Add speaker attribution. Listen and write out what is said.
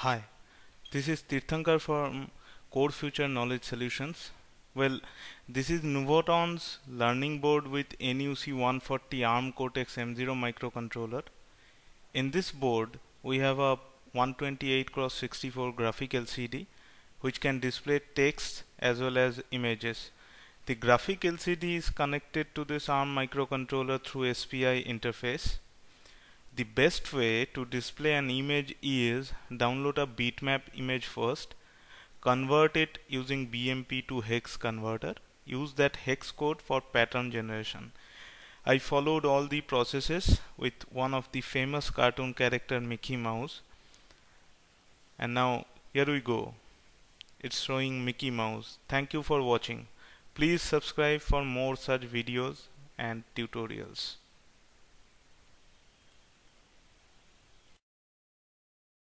Speaker 1: Hi, this is Tirthankar from Core Future Knowledge Solutions. Well, this is Nuvoton's learning board with NUC 140 ARM Cortex M0 microcontroller. In this board, we have a 128 x 64 graphic LCD which can display text as well as images. The graphic LCD is connected to this ARM microcontroller through SPI interface the best way to display an image is download a bitmap image first, convert it using BMP to hex converter, use that hex code for pattern generation. I followed all the processes with one of the famous cartoon character Mickey Mouse and now here we go it's showing Mickey Mouse thank you for watching please subscribe for more such videos and tutorials